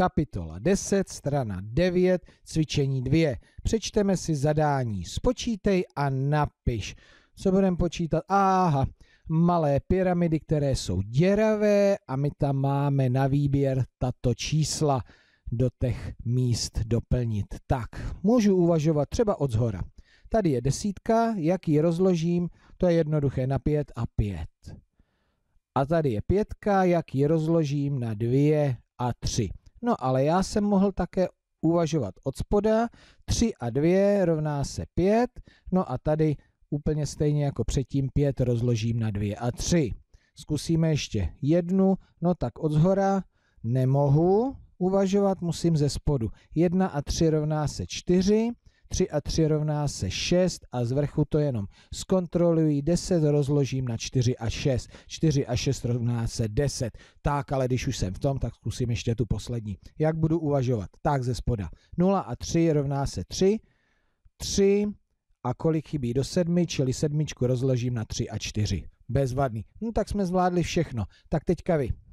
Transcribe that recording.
kapitola 10, strana 9, cvičení 2. Přečteme si zadání, spočítej a napiš. Co budeme počítat? Aha, malé pyramidy, které jsou děravé a my tam máme na výběr tato čísla do těch míst doplnit. Tak, můžu uvažovat třeba od zhora. Tady je desítka, jak ji rozložím, to je jednoduché na pět a pět. A tady je pětka, jak ji rozložím na dvě a tři. No ale já jsem mohl také uvažovat od spoda. 3 a 2 rovná se 5. No a tady úplně stejně jako předtím 5 rozložím na 2 a 3. Zkusíme ještě jednu, no tak od zhora nemohu uvažovat, musím ze spodu. 1 a 3 rovná se 4, 3 a 3 rovná se 6 a z vrchu to jenom zkontroluji 10, rozložím na 4 a 6. 4 a 6 rovná se 10. Tak, ale když už jsem v tom, tak zkusím ještě tu poslední. Jak budu uvažovat? Tak ze spoda. 0 a 3 rovná se 3. 3 a kolik chybí do 7, čili sedmičku rozložím na 3 a 4. Bezvadný. No tak jsme zvládli všechno. Tak teďka vy.